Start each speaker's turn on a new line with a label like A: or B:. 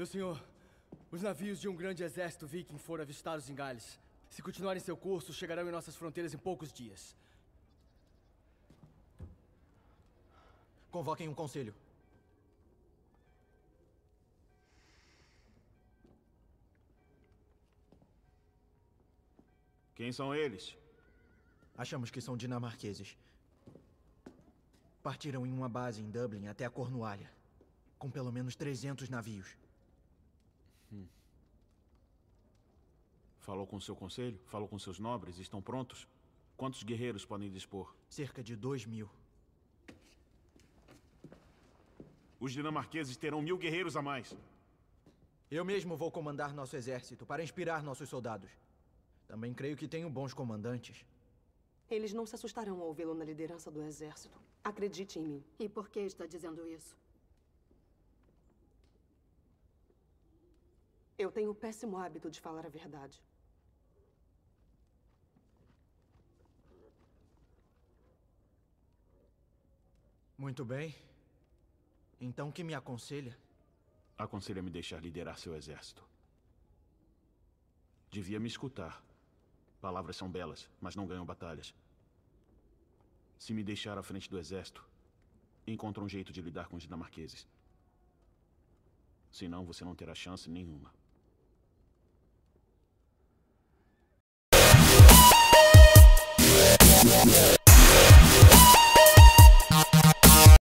A: Meu senhor, os navios de um grande exército viking foram avistados em Gales. Se continuarem seu curso, chegarão em nossas fronteiras em poucos dias. Convoquem um conselho. Quem são eles? Achamos que são dinamarqueses. Partiram em uma base em Dublin até a Cornualha, com pelo menos 300 navios.
B: Hum. Falou com seu conselho? Falou com seus nobres? Estão prontos? Quantos guerreiros podem dispor? Cerca de dois
A: mil. Os dinamarqueses terão mil guerreiros a mais. Eu mesmo vou comandar nosso exército para inspirar nossos soldados. Também creio que tenho bons comandantes.
C: Eles não se assustarão ao vê-lo na liderança do exército. Acredite em mim. E por que está dizendo isso? Eu tenho o péssimo hábito de falar a verdade.
A: Muito bem. Então, que me aconselha?
B: Aconselha-me deixar liderar seu exército. Devia me escutar. Palavras são belas, mas não ganham batalhas. Se me deixar à frente do exército, encontro um jeito de lidar com os dinamarqueses. Senão, você não terá chance nenhuma.